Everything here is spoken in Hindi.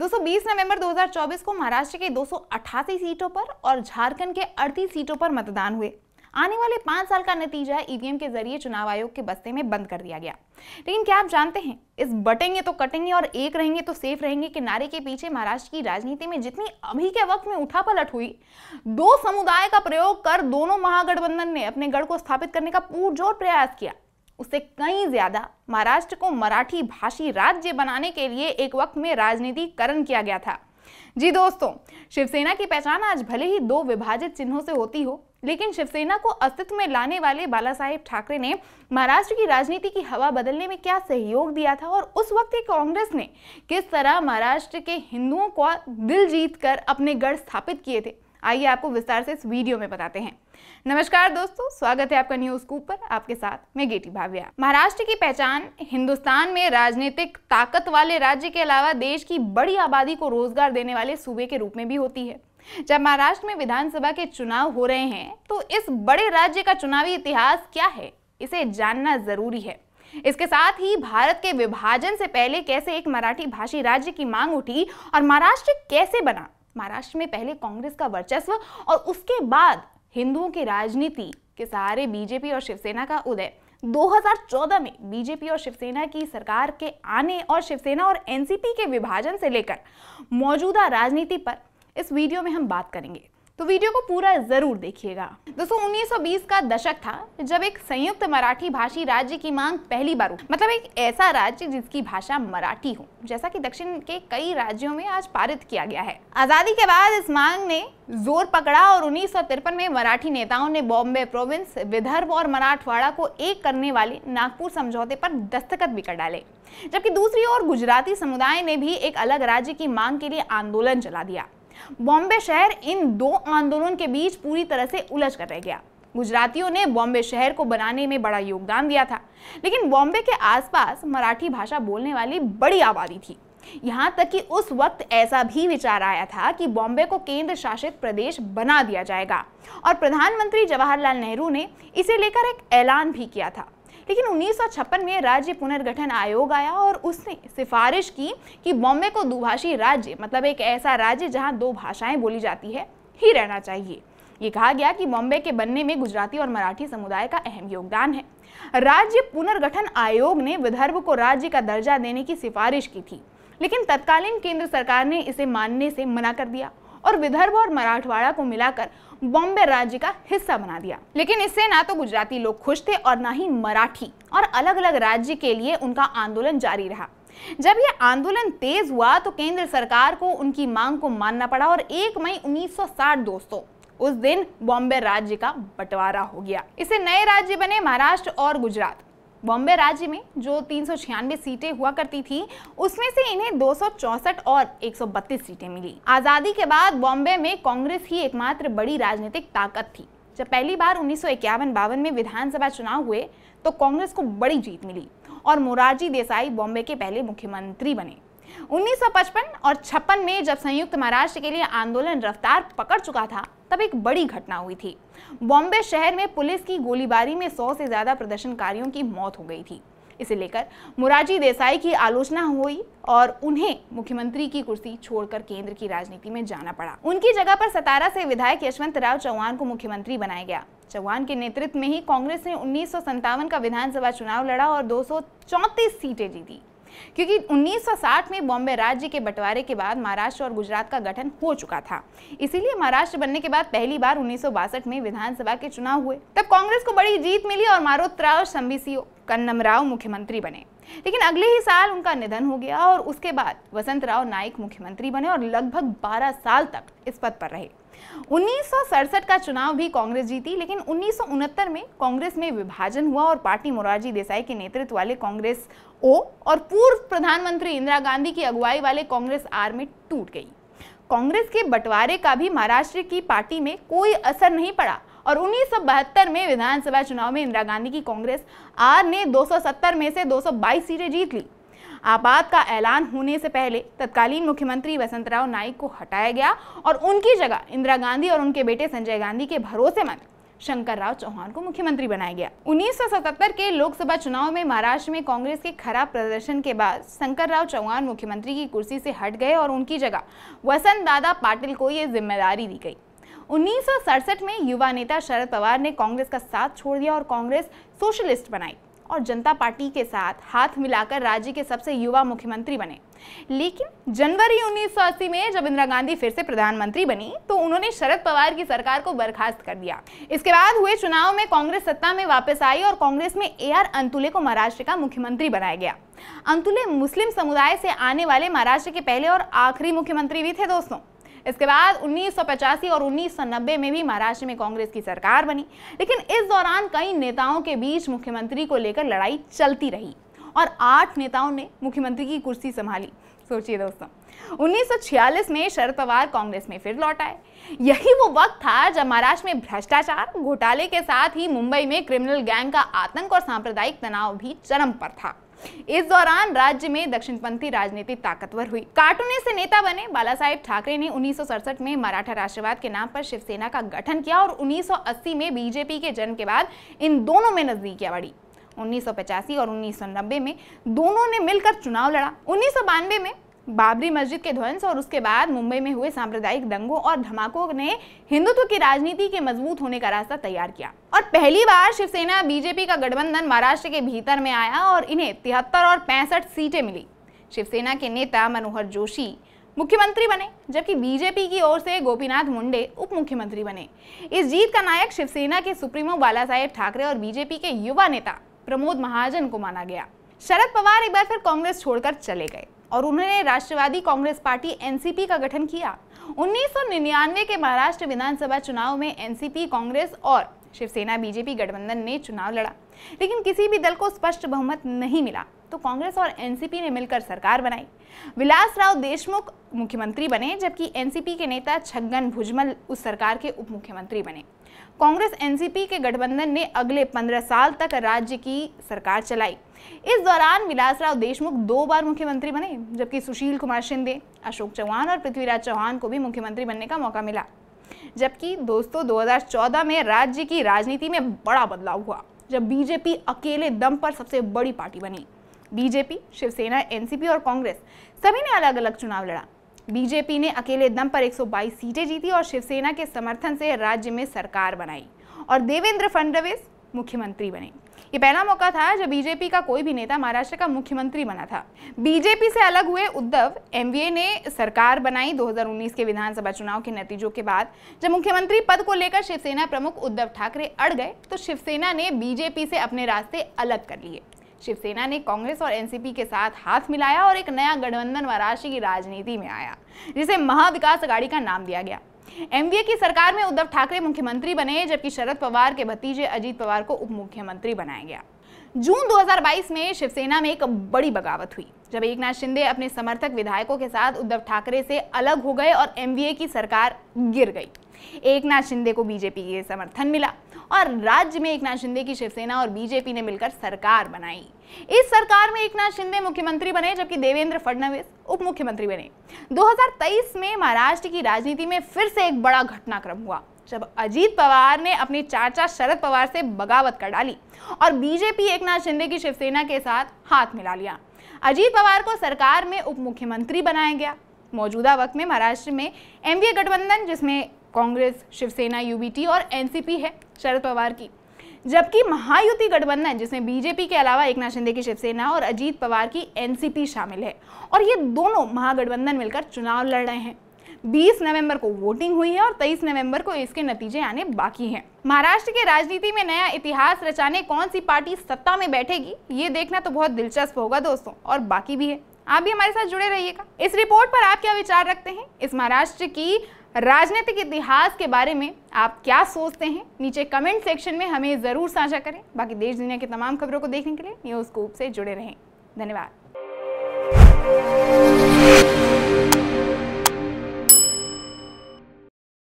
220 नवंबर 2024 को महाराष्ट्र के 288 सीटों पर और झारखंड के 38 सीटों पर मतदान हुए आने वाले पांच साल का नतीजा ईवीएम के जरिए चुनाव आयोग के बस्ते में बंद कर दिया गया लेकिन क्या आप जानते हैं इस बटेंगे तो कटेंगे और एक रहेंगे तो सेफ रहेंगे के नारे के पीछे महाराष्ट्र की राजनीति में जितनी अभी के वक्त में उठा पलट हुई दो समुदाय का प्रयोग कर दोनों महागठबंधन ने अपने गढ़ को स्थापित करने का पूरजोर प्रयास किया उससे कहीं ज़्यादा महाराष्ट्र को मराठी भाषी राज्य बनाने के लिए एक वक्त में राजनीतिकरण किया गया था जी दोस्तों शिवसेना की पहचान आज भले ही दो विभाजित चिन्हों से होती हो लेकिन शिवसेना को अस्तित्व में लाने वाले बाला साहेब ठाकरे ने महाराष्ट्र की राजनीति की हवा बदलने में क्या सहयोग दिया था और उस वक्त कांग्रेस ने किस तरह महाराष्ट्र के हिंदुओं को दिल जीत कर अपने गढ़ स्थापित किए थे आइए आपको विस्तार से इस वीडियो में बताते हैं नमस्कार दोस्तों स्वागत है आपका न्यूज कूप पर आपके साथ मैं गेटी भाव्या महाराष्ट्र की पहचान हिंदुस्तान में राजनीतिक ताकत वाले राज्य के अलावा देश की बड़ी आबादी को रोजगार देने वाले सूबे के रूप में भी होती है जब महाराष्ट्र में विधानसभा के चुनाव हो रहे हैं तो इस बड़े राज्य का चुनावी इतिहास क्या है इसे जानना जरूरी है इसके साथ ही भारत के विभाजन से पहले कैसे एक मराठी भाषी राज्य की मांग उठी और महाराष्ट्र कैसे बना महाराष्ट्र में पहले कांग्रेस का वर्चस्व और उसके बाद हिंदुओं की राजनीति के सहारे बीजेपी और शिवसेना का उदय 2014 में बीजेपी और शिवसेना की सरकार के आने और शिवसेना और एनसीपी के विभाजन से लेकर मौजूदा राजनीति पर इस वीडियो में हम बात करेंगे तो वीडियो को पूरा जरूर देखिएगा दोस्तों 1920 का दशक था जब एक संयुक्त मराठी भाषी राज्य की मांग पहली बार हुई मतलब एक ऐसा राज्य जिसकी भाषा मराठी हो जैसा कि दक्षिण के कई राज्यों में आज पारित किया गया है आजादी के बाद इस मांग ने जोर पकड़ा और उन्नीस में मराठी नेताओं ने बॉम्बे प्रोविंस विदर्भ और मराठवाड़ा को एक करने वाले नागपुर समझौते पर दस्तखत भी कर डाले जबकि दूसरी ओर गुजराती समुदाय ने भी एक अलग राज्य की मांग के लिए आंदोलन चला दिया बॉम्बे शहर इन दो आंदोलन के बीच पूरी तरह से उलझ कर रह गया गुजरातियों ने बॉम्बे शहर को बनाने में बड़ा योगदान दिया था लेकिन बॉम्बे के आसपास मराठी भाषा बोलने वाली बड़ी आबादी थी यहाँ तक कि उस वक्त ऐसा भी विचार आया था कि बॉम्बे को केंद्र शासित प्रदेश बना दिया जाएगा और प्रधानमंत्री जवाहरलाल नेहरू ने इसे लेकर एक ऐलान भी किया था लेकिन उन्नीस में राज्य पुनर्गठन आयोग आया और उसने सिफारिश की कि बॉम्बे को दुभाषी राज्य मतलब एक ऐसा राज्य जहाँ दो भाषाएं बोली जाती है ही रहना चाहिए ये कहा गया कि बॉम्बे के बनने में गुजराती और मराठी समुदाय का अहम योगदान है राज्य पुनर्गठन आयोग ने विदर्भ को राज्य का दर्जा देने की सिफारिश की थी लेकिन तत्कालीन केंद्र सरकार ने इसे मानने से मना कर दिया और विदर्भ और मराठवाड़ा को मिलाकर बॉम्बे राज्य का हिस्सा बना दिया लेकिन इससे ना तो गुजराती लोग खुश थे और ना ही मराठी और अलग अलग राज्य के लिए उनका आंदोलन जारी रहा जब ये आंदोलन तेज हुआ तो केंद्र सरकार को उनकी मांग को मानना पड़ा और 1 मई 1960 दोस्तों उस दिन बॉम्बे राज्य का बंटवारा हो गया इसे नए राज्य बने महाराष्ट्र और गुजरात बॉम्बे राज्य में जो तीन सीटें हुआ करती थी उसमें से इन्हें दो और 132 सीटें मिली आज़ादी के बाद बॉम्बे में कांग्रेस ही एकमात्र बड़ी राजनीतिक ताकत थी जब पहली बार उन्नीस सौ में विधानसभा चुनाव हुए तो कांग्रेस को बड़ी जीत मिली और मोरारजी देसाई बॉम्बे के पहले मुख्यमंत्री बने 1955 और 56 में जब संयुक्त महाराष्ट्र के लिए आंदोलन रफ्तार पकड़ चुका था तब एक बड़ी घटना हुई थी बॉम्बे शहर में पुलिस की गोलीबारी में सौ से ज़्यादा प्रदर्शनकारियों की मौत हो गई थी इसे लेकर मुराजी देसाई की आलोचना हुई और उन्हें मुख्यमंत्री की कुर्सी छोड़कर केंद्र की राजनीति में जाना पड़ा उनकी जगह पर सतारा से विधायक यशवंत राव चौहान को मुख्यमंत्री बनाया गया चौहान के नेतृत्व में ही कांग्रेस ने उन्नीस का विधानसभा चुनाव लड़ा और दो सीटें जीती क्योंकि 1960 में बॉम्बे राज्य के बंटवारे के बाद महाराष्ट्र और गुजरात का गठन हो चुका था इसीलिए महाराष्ट्र बनने के बाद पहली बार उन्नीस में विधानसभा के चुनाव हुए तब कांग्रेस को बड़ी जीत मिली और मारो संबीसी कन्नम राव मुख्यमंत्री बने लेकिन अगले ही साल उनका निधन हो गया और उसके बाद वसंत राव नाइक मुख्यमंत्री बने और लगभग 12 साल तक इस पद पर रहे उन्नीस का चुनाव भी कांग्रेस जीती लेकिन उन्नीस में कांग्रेस में विभाजन हुआ और पार्टी मोरारजी देसाई के नेतृत्व वाले कांग्रेस ओ और पूर्व प्रधानमंत्री इंदिरा गांधी की अगुवाई वाले कांग्रेस आर में टूट गई कांग्रेस के बंटवारे का भी महाराष्ट्र की पार्टी में कोई असर नहीं पड़ा और उन्नीस में विधानसभा चुनाव में इंदिरा गांधी की कांग्रेस आर ने 270 में से 222 सीटें जीत ली आपात का ऐलान होने से पहले तत्कालीन मुख्यमंत्री वसंतराव नाइक को हटाया गया और उनकी जगह इंदिरा गांधी और उनके बेटे संजय गांधी के भरोसेमंद शंकर राव चौहान को मुख्यमंत्री बनाया गया 1977 के लोकसभा चुनाव में महाराष्ट्र में कांग्रेस के खराब प्रदर्शन के बाद शंकर राव चौहान मुख्यमंत्री की कुर्सी से हट गए और उनकी जगह वसंत दादा पाटिल को ये जिम्मेदारी दी गई उन्नीस में युवा नेता शरद पवार ने कांग्रेस का साथ छोड़ दिया और कांग्रेस सोशलिस्ट बनाई और जनता पार्टी के साथ हाथ मिलाकर राज्य के सबसे युवा मुख्यमंत्री बने लेकिन जनवरी 1980 में जब इंदिरा गांधी फिर से प्रधानमंत्री बनी तो उन्होंने शरद पवार की सरकार को बर्खास्त कर दिया इसके बाद हुए चुनाव में कांग्रेस सत्ता में वापस आई और कांग्रेस में ए आर अंतुले को महाराष्ट्र का मुख्यमंत्री बनाया गया अंतुले मुस्लिम समुदाय से आने वाले महाराष्ट्र के पहले और आखिरी मुख्यमंत्री भी थे दोस्तों इसके बाद उन्नीस और उन्नीस में भी महाराष्ट्र में कांग्रेस की सरकार बनी लेकिन इस दौरान कई नेताओं के बीच मुख्यमंत्री को लेकर लड़ाई चलती रही और आठ नेताओं ने मुख्यमंत्री की कुर्सी संभाली सोचिए दोस्तों 1946 में शरद पवार कांग्रेस में फिर लौट आए यही वो वक्त था जब महाराष्ट्र में भ्रष्टाचार घोटाले के साथ ही मुंबई में क्रिमिनल गैंग का आतंक और सांप्रदायिक तनाव भी चरम पर था इस दौरान राज्य में दक्षिणपंथी राजनीति ताकतवर हुई कार्टूनी से नेता बने बाला ठाकरे ने उन्नीस में मराठा राष्ट्रवाद के नाम पर शिवसेना का गठन किया और उन्नीस में बीजेपी के जन्म के बाद इन दोनों में नजदीकियां बढ़ी 1985 और 1990 में दोनों ने मिलकर चुनाव लड़ा उन्नीस में बाबरी मस्जिद के ध्वंस और उसके बाद मुंबई में हुए सांप्रदायिक दंगों और धमाकों ने हिंदुत्व की राजनीति के मजबूत होने का रास्ता तैयार किया और पहली बार शिवसेना बीजेपी का गठबंधन महाराष्ट्र के भीतर में आया और इन्हें तिहत्तर और पैंसठ सीटें मिली शिवसेना के नेता मनोहर जोशी मुख्यमंत्री बने जबकि बीजेपी की ओर से गोपीनाथ मुंडे उप मुख्यमंत्री बने इस जीत का नायक शिवसेना के सुप्रीमो बाला साहेब ठाकरे और बीजेपी के युवा नेता प्रमोद महाजन को माना गया शरद पवार एक बार फिर कांग्रेस छोड़कर चले गए और उन्होंने राष्ट्रवादी कांग्रेस पार्टी एनसीपी का गठन किया 1999 के महाराष्ट्र विधानसभा चुनाव में एनसीपी कांग्रेस और शिवसेना बीजेपी गठबंधन ने चुनाव लड़ा लेकिन किसी भी दल को स्पष्ट बहुमत नहीं मिला तो कांग्रेस और एनसीपी ने मिलकर सरकार बनाई विलास राव देशमुख मुख्यमंत्री बने जबकि एनसीपी के नेता छगन भुजमल उस सरकार के उप मुख्यमंत्री बने कांग्रेस एनसीपी के गठबंधन ने अगले पंद्रह साल तक राज्य की सरकार चलाई इस दौरान विलास राव देशमुख दो बार मुख्यमंत्री बने जबकि सुशील कुमार शिंदे अशोक चौहान और पृथ्वीराज चौहान को भी मुख्यमंत्री बनने का मौका मिला जबकि दोस्तों 2014 में राज्य की राजनीति में बड़ा बदलाव हुआ जब बीजेपी अकेले दम पर सबसे बड़ी पार्टी बनी बीजेपी शिवसेना एनसीपी और कांग्रेस सभी ने अलग अलग चुनाव लड़ा बीजेपी ने अकेले दम पर 122 सीटें जीती और शिवसेना के समर्थन से राज्य में सरकार बनाई और देवेंद्र फडणवीस मुख्यमंत्री बने ये पहला मौका था जब बीजेपी का कोई भी नेता महाराष्ट्र का मुख्यमंत्री बना था बीजेपी से अलग हुए उद्धव एमवीए ने सरकार बनाई 2019 के विधानसभा चुनाव के नतीजों के बाद जब मुख्यमंत्री पद को लेकर शिवसेना प्रमुख उद्धव ठाकरे अड़ गए तो शिवसेना ने बीजेपी से अपने रास्ते अलग कर लिए शिवसेना ने कांग्रेस और एनसीपी के साथ हाथ मिलाया और एक नया गठबंधन महाराष्ट्र की राजनीति में आया जिसे महाविकास अघाड़ी का नाम दिया गया एमवीए की सरकार में उद्धव ठाकरे मुख्यमंत्री बने जबकि शरद पवार के भतीजे अजीत पवार को उप मुख्यमंत्री बनाया गया जून 2022 में शिवसेना में एक बड़ी बगावत हुई जब एक नाथ शिंदे अपने समर्थक विधायकों के साथ उद्धव ठाकरे से अलग हो गए और एमवीए की सरकार गिर गई एक नाथ शिंदे को बीजेपी के समर्थन मिला और राज्य में एक नाथ शिंदे की शिवसेना और बीजेपी ने मिलकर सरकार बनाई इस सरकार में एक नाथ शिंदे मुख्यमंत्री बने जबकि देवेंद्र फडणवीस उप मुख्यमंत्री बने दो में महाराष्ट्र की राजनीति में फिर से एक बड़ा घटनाक्रम हुआ जब अजीत पवार ने अपने चाचा शरद पवार से बगावत कर डाली और बीजेपी एक नाथ शिंदे की शिवसेना के साथ हाथ मिला लिया अजीत पवार को सरकार में उप मुख्यमंत्री बनाया गया मौजूदा वक्त में महाराष्ट्र में एनडीए गठबंधन जिसमें कांग्रेस शिवसेना यूबीटी और एनसीपी है शरद पवार की जबकि महायुति गठबंधन जिसमें बीजेपी के अलावा नाथ शिंदे की शिवसेना और अजीत पवार की एनसीपी शामिल है और ये दोनों महागठबंधन मिलकर चुनाव लड़ रहे हैं 20 नवंबर को वोटिंग हुई है और 23 नवंबर को इसके नतीजे आने बाकी हैं। महाराष्ट्र के राजनीति में नया इतिहास रचाने कौन सी पार्टी सत्ता में बैठेगी ये देखना तो बहुत दिलचस्प होगा दोस्तों और बाकी भी है आप भी हमारे साथ जुड़े रहिएगा इस रिपोर्ट पर आप क्या विचार रखते हैं इस महाराष्ट्र की राजनीतिक इतिहास के बारे में आप क्या सोचते हैं नीचे कमेंट सेक्शन में हमें ज़रूर साझा करें बाकी देश दुनिया की तमाम खबरों को देखने के लिए न्यूज़ कोप से जुड़े रहें धन्यवाद